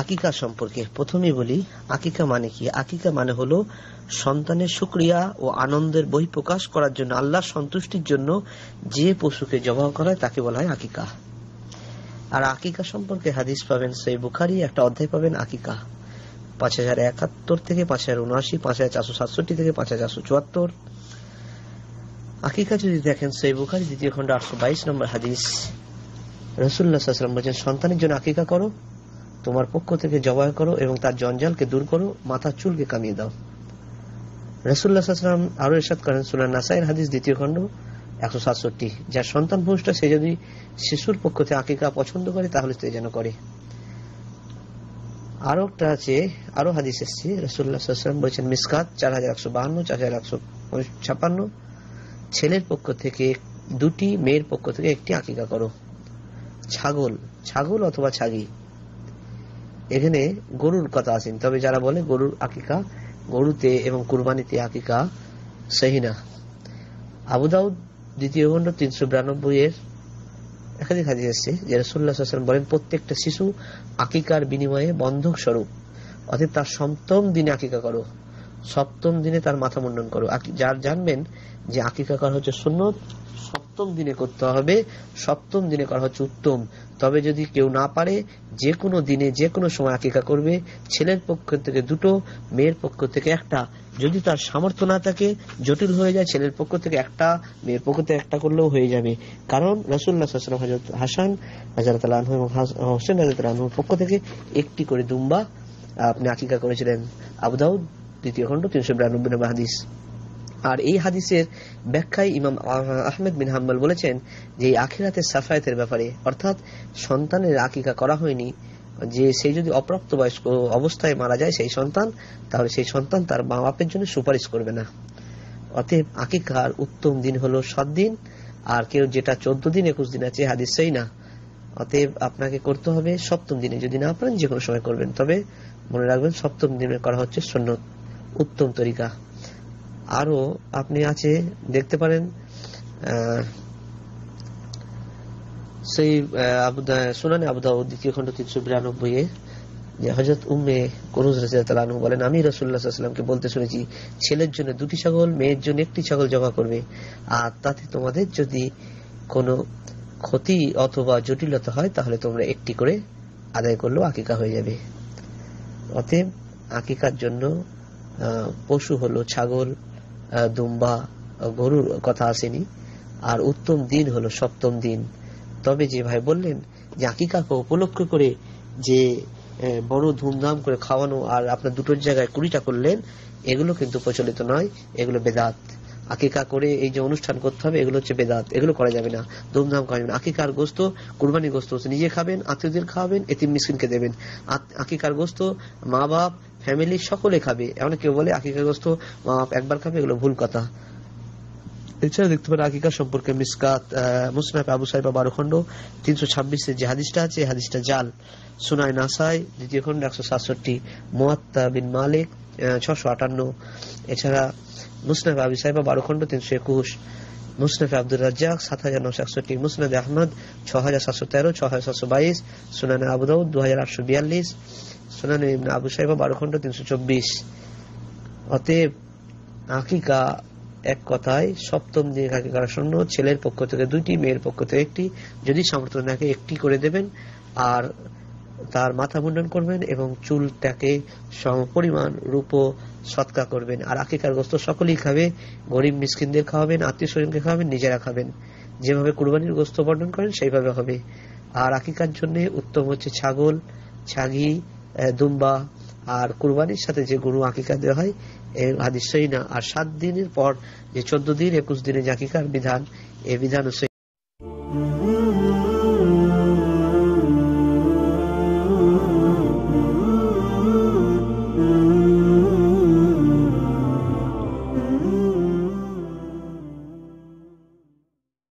আকিকা সম্পর্কে প্রথমে বলি আকিকা মানে কি আকিকা মানে হলো সন্তানের সুক্রিয়া ও আনন্দের বই প্রকাশ করার জন্য আল্লাহ সন্তুষ্টির জন্য যে পশুকে জবাব করা হয় তাকে বলা হয় আকিকা আর আকিকা সম্পর্কে হাদিস পাবেন সেই বুখারি একটা অধ্যায় পাবেন আকিকা পাঁচ হাজার একাত্তর থেকে পাঁচ হাজার উনআশি পাঁচ হাজার চারশো সাতষট্টি থেকে পাঁচ হাজার চারশো চুয়াত্তর আকিকা যদি দেখেন সেই বুখারি দ্বিতীয় খন্ড আটশো বাইশ নম্বর হাদিস রসুল্লাহ বলছেন সন্তানের জন্য আকিকা করো তোমার পক্ষ থেকে জবাই করো এবং তার জঞ্জালকে দূর করো মাথার চুলকে কামিয়ে দাও রসুল্লাহাম আরো এরশাদ করেন সুলান নাসাইর হাদিস দ্বিতীয় খণ্ড একশো সাতষট্টি যার সন্তান পুরুষটা সে যদি শিশুর পক্ষ থেকে আকিকা পছন্দ করে তাহলে সে যেন করে আরো একটা আছে আরো হাদিস এসছে রসুল্লাহাম বলছেন মিসকাত চার হাজার একশো বাহান্ন চার হাজার একশো ছাপান্ন ছেলের পক্ষ থেকে দুটি মেয়ের পক্ষ থেকে একটি আকিকা করো ছাগল ছাগল অথবা ছাগি এখানে গরুর কথা আসেন তবে যারা বলে গরুর আকিকা গরুতে এবং কুরবানিতে আকিকা সহিনা আবুদাউদ দ্বিতীয় খণ্ড তিনশো বিরানব্বই এর একাধিক হাদিস এসছে যে রসুল্লাহ বলেন প্রত্যেকটা শিশু আকিকার বিনিময়ে বন্ধক স্বরূপ অর্থাৎ তার সপ্তম দিনে আকিকা করো সপ্তম দিনে তার মাথা মুন্ডন করো যার জানবেন যে আকিকা করা হচ্ছে সুন্নত সপ্তম দিনে করতে হবে সপ্তম দিনে করা হচ্ছে উত্তম তবে যদি কেউ না পারে যে কোনো দিনে যে কোনো সময় আকিকা করবে ছেলের পক্ষ থেকে দুটো মেয়ের পক্ষ থেকে একটা যদি তার সামর্থ্য না থাকে জটিল হয়ে যায় ছেলের পক্ষ থেকে একটা মেয়ের পক্ষ থেকে একটা করলেও হয়ে যাবে কারণ রসুল্লাহ হাজরত হাসান হাজরত আলহ এবং হোসেন হাজরত আলহর পক্ষ থেকে একটি করে দুম্বা আপনি আকিকা করেছিলেন আবুদাউদ দ্বিতীয় খণ্ড তিনশো বিরানব্বই নম্বর হাদিস আর এই হাদিসের ব্যাখ্যায় ইমাম আহমেদ বিন হাম্বাল বলেছেন যে আখিরাতের সাফায়াতের ব্যাপারে অর্থাৎ সন্তানের আকিকা করা হয়নি যে সে যদি অপ্রাপ্তবয়স্ক অবস্থায় মারা যায় সেই সন্তান তাহলে সেই সন্তান তার মা বাপের জন্য সুপারিশ করবে না অতএব আকিকার উত্তম দিন হলো সাত দিন আর কেউ যেটা চোদ্দ দিন একুশ দিন আছে হাদিস সেই না অতএব আপনাকে করতে হবে সপ্তম দিনে যদি না পারেন যে কোনো সময় করবেন তবে মনে রাখবেন সপ্তম দিনে করা হচ্ছে সন্ন্যত উত্তম তরিকা আরও আপনি আছে দেখতে পারেন সেই সুনানি আবুদাউদ দ্বিতীয় খণ্ড তিনশো বিরানব্বই এ যে হজরত উম্মে করুজ রাজিয়ালু বলেন আমি রসুল্লাহামকে বলতে শুনেছি ছেলের জন্য দুটি ছাগল মেয়ের জন্য একটি ছাগল জমা করবে আর তাতে তোমাদের যদি কোনো ক্ষতি অথবা জটিলতা হয় তাহলে তোমরা একটি করে আদায় করলেও আকিকা হয়ে যাবে অতএব আকিকার জন্য পশু হলো ছাগল দুম্বা গরুর কথা আসেনি আর উত্তম দিন হলো সপ্তম দিন তবে যে ভাই বললেন যে আকিকাকে উপলক্ষ করে যে বড় ধুমধাম করে খাওয়ানো আর আপনার দুটোর জায়গায় কুড়িটা করলেন এগুলো কিন্তু প্রচলিত নয় এগুলো বেদাত আকিকা করে এই যে অনুষ্ঠান করতে হবে এগুলো হচ্ছে বেদাত এগুলো করা যাবে না ধুমধাম করা যাবে না আকিকার গোস্ত কুরবানি গোস্ত নিজে খাবেন আত্মীয়দের খাওয়াবেন এতিম মিসকিনকে দেবেন আকিকার গোস্ত মা বাপ ফ্যামিলি সকলে খাবে এমন কেউ বলে আকিকার গোস্ত মা বাপ একবার খাবে এগুলো ভুল কথা এছাড়া দেখতে পারেন আকিকার সম্পর্কে মিসকাত মুসনাফ আবু সাহেব বারোখণ্ড তিনশো ছাব্বিশে যে হাদিসটা আছে হাদিসটা জাল সুনায় নাসাই দ্বিতীয় খণ্ড একশো সাতষট্টি মোয়াত্তা বিন মালিক ছশো আটান্ন এছাড়া মুসনাফ আবি সাহেব বারো খন্ড তিনশো একুশ মুসনাফ আব্দুর রাজ্জাক সাত হাজার নশো একষট্টি মুসনাদ আহমদ ছ হাজার সাতশো তেরো ছ হাজার সাতশো বাইশ সুনান আবুদাউদ দু হাজার আটশো বিয়াল্লিশ সুনান আবু সাহেব বারো খন্ড তিনশো চব্বিশ অতএব আকিকা এক কথায় সপ্তম দিনে থাকে কারণ শূন্য ছেলের পক্ষ থেকে দুইটি মেয়ের পক্ষ থেকে একটি যদি সমর্থন থাকে একটি করে দেবেন আর তার মাথা মুন্ডন করবেন এবং চুলটাকে সমপরিমাণ রূপ সৎকা করবেন আর আকিকার গ্রস্ত সকলেই খাবে গরিব মিসকিনদের খাওয়াবেন আত্মীয় স্বজনকে খাওয়াবেন নিজেরা খাবেন যেভাবে কুরবানির গ্রস্ত বর্ণন করেন সেইভাবে হবে আর আকিকার জন্য উত্তম হচ্ছে ছাগল ছাগি দুম্বা আর কুরবানির সাথে যে গরু আকিকা দেওয়া হয় হাদিস না আর সাত দিনের পর যে চোদ্দ দিন একুশ দিনে যে আকিকার বিধান এ বিধান